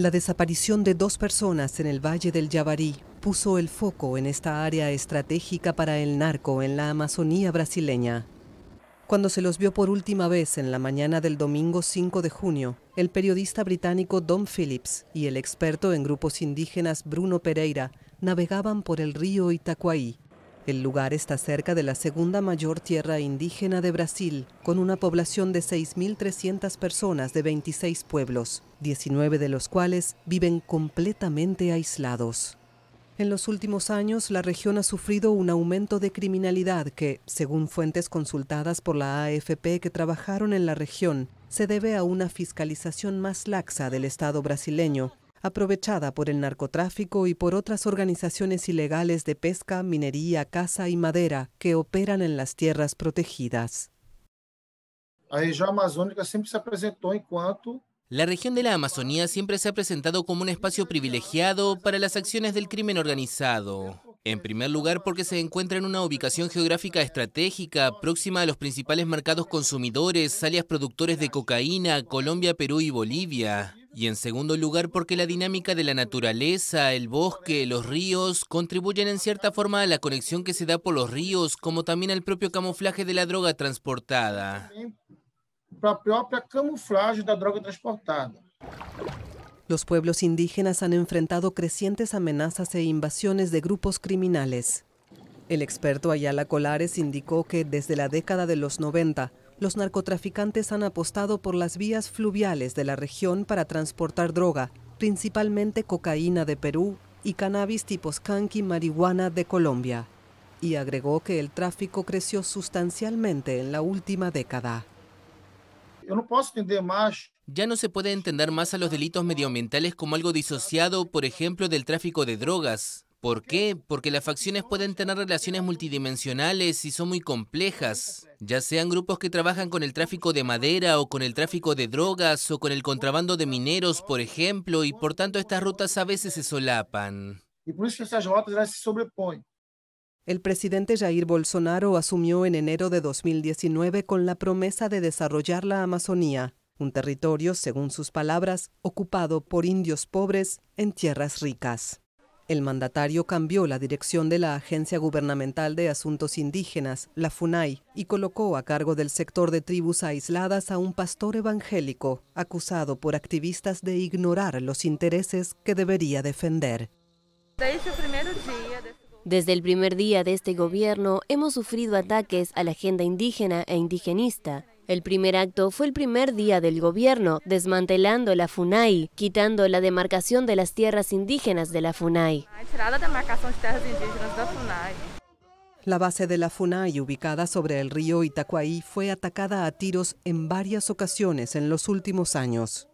La desaparición de dos personas en el Valle del Yabarí puso el foco en esta área estratégica para el narco en la Amazonía brasileña. Cuando se los vio por última vez en la mañana del domingo 5 de junio, el periodista británico Don Phillips y el experto en grupos indígenas Bruno Pereira navegaban por el río Itacuaí, el lugar está cerca de la segunda mayor tierra indígena de Brasil, con una población de 6.300 personas de 26 pueblos, 19 de los cuales viven completamente aislados. En los últimos años, la región ha sufrido un aumento de criminalidad que, según fuentes consultadas por la AFP que trabajaron en la región, se debe a una fiscalización más laxa del Estado brasileño, aprovechada por el narcotráfico y por otras organizaciones ilegales de pesca, minería, caza y madera que operan en las tierras protegidas. La región de la Amazonía siempre se ha presentado como un espacio privilegiado para las acciones del crimen organizado. En primer lugar, porque se encuentra en una ubicación geográfica estratégica, próxima a los principales mercados consumidores, alias productores de cocaína, Colombia, Perú y Bolivia. Y en segundo lugar, porque la dinámica de la naturaleza, el bosque, los ríos, contribuyen en cierta forma a la conexión que se da por los ríos, como también al propio camuflaje de la droga transportada. camuflaje de la droga transportada. Los pueblos indígenas han enfrentado crecientes amenazas e invasiones de grupos criminales. El experto Ayala Colares indicó que desde la década de los 90, los narcotraficantes han apostado por las vías fluviales de la región para transportar droga, principalmente cocaína de Perú y cannabis tipo y marihuana de Colombia. Y agregó que el tráfico creció sustancialmente en la última década. Ya no se puede entender más a los delitos medioambientales como algo disociado, por ejemplo, del tráfico de drogas. ¿Por qué? Porque las facciones pueden tener relaciones multidimensionales y son muy complejas, ya sean grupos que trabajan con el tráfico de madera o con el tráfico de drogas o con el contrabando de mineros, por ejemplo, y por tanto estas rutas a veces se solapan. El presidente Jair Bolsonaro asumió en enero de 2019 con la promesa de desarrollar la Amazonía, un territorio, según sus palabras, ocupado por indios pobres en tierras ricas el mandatario cambió la dirección de la Agencia Gubernamental de Asuntos Indígenas, la FUNAI, y colocó a cargo del sector de tribus aisladas a un pastor evangélico, acusado por activistas de ignorar los intereses que debería defender. Desde el primer día de este gobierno hemos sufrido ataques a la agenda indígena e indigenista. El primer acto fue el primer día del gobierno, desmantelando la FUNAI, quitando la demarcación de las tierras indígenas de la FUNAI. la base de la FUNAI, ubicada sobre el río Itacuay, fue atacada a tiros en varias ocasiones en los últimos años.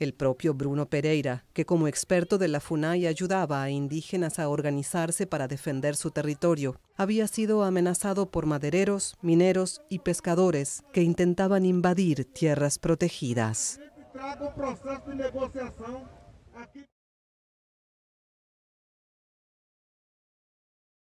El propio Bruno Pereira, que como experto de la FUNAI ayudaba a indígenas a organizarse para defender su territorio, había sido amenazado por madereros, mineros y pescadores que intentaban invadir tierras protegidas.